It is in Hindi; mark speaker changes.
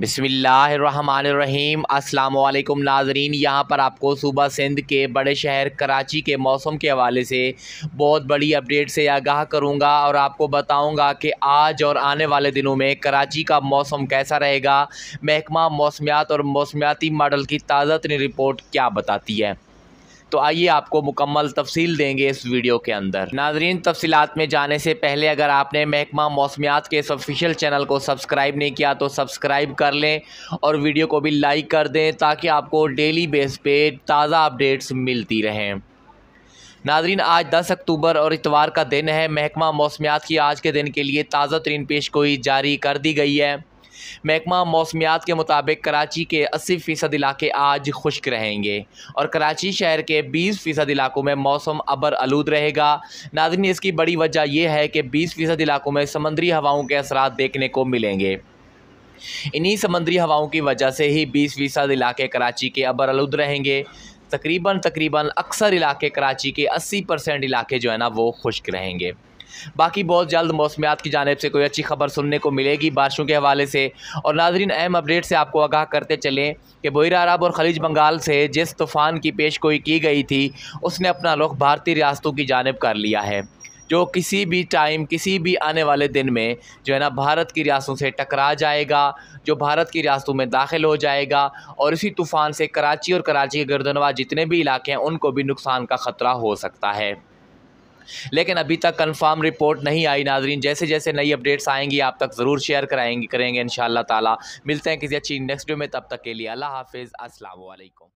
Speaker 1: बिसमीम् अल्लाम नाजरीन यहाँ पर आपको सूबा सिंध के बड़े शहर कराची के मौसम के हवाले से बहुत बड़ी अपडेट से आगाह करूँगा और आपको बताऊँगा कि आज और आने वाले दिनों में कराची का मौसम कैसा रहेगा महकमा मौसमियात और मौसमियाती मॉडल की ताज़ा तरीन रिपोर्ट क्या बताती है तो आइए आपको मुकम्मल तफसील देंगे इस वीडियो के अंदर नाजरीन तफसीत में जाने से पहले अगर आपने महकमा मौसमियात के इस ऑफिशियल चैनल को सब्सक्राइब नहीं किया तो सब्सक्राइब कर लें और वीडियो को भी लाइक कर दें ताकि आपको डेली बेस पे ताज़ा अपडेट्स मिलती रहें नाजरीन आज 10 अक्टूबर और इतवार का दिन है महकमा मौसमियात की आज के दिन के लिए ताज़ा तरीन पेश गोई जारी कर दी गई है महकमा मौसमियात के मुताबिक कराची के अस्सी फ़ीसद इलाके आज खुश्क रहेंगे और कराची शहर के बीस फ़ीसद इलाकों में मौसम अबर आलूद रहेगा नाजन इसकी बड़ी वजह यह है कि बीस फ़ीसद इलाकों में समंदरी हवाओं के असरा देखने को मिलेंगे इन्हीं समंदरी हवाओं की वजह से ही बीस फ़ीसद इलाके कराची के अबर आलूद रहेंगे तकरीबन तकरीबन अक्सर इलाके कराची के अस्सी परसेंट इलाके जो है ना वो खुश्क रहेंगे बाकी बहुत जल्द मौसमियात की जानब से कोई अच्छी खबर सुनने को मिलेगी बारिशों के हवाले से और नाजरीन अहम अपडेट से आपको आगाह करते चलें कि बहरा अरब और खलीज बंगाल से जिस तूफ़ान की पेशगोई की गई थी उसने अपना रुख भारतीय रियासतों की जानब कर लिया है जो किसी भी टाइम किसी भी आने वाले दिन में जो है ना भारत की रियासतों से टकरा जाएगा जो भारत की रियासतों में दाखिल हो जाएगा और इसी तूफ़ान से कराची और कराची के गर्दनवा जितने भी इलाके हैं उनको भी नुकसान का ख़तरा हो सकता है लेकिन अभी तक कन्फर्म रिपोर्ट नहीं आई नाजरीन जैसे जैसे नई अपडेट्स आएंगी आप तक ज़रूर शेयर कराएंगे करेंगे इन ताला मिलते हैं किसी अच्छी नेक्स्ट डे में तब तक के लिए अल्लाह हाफिज़ असल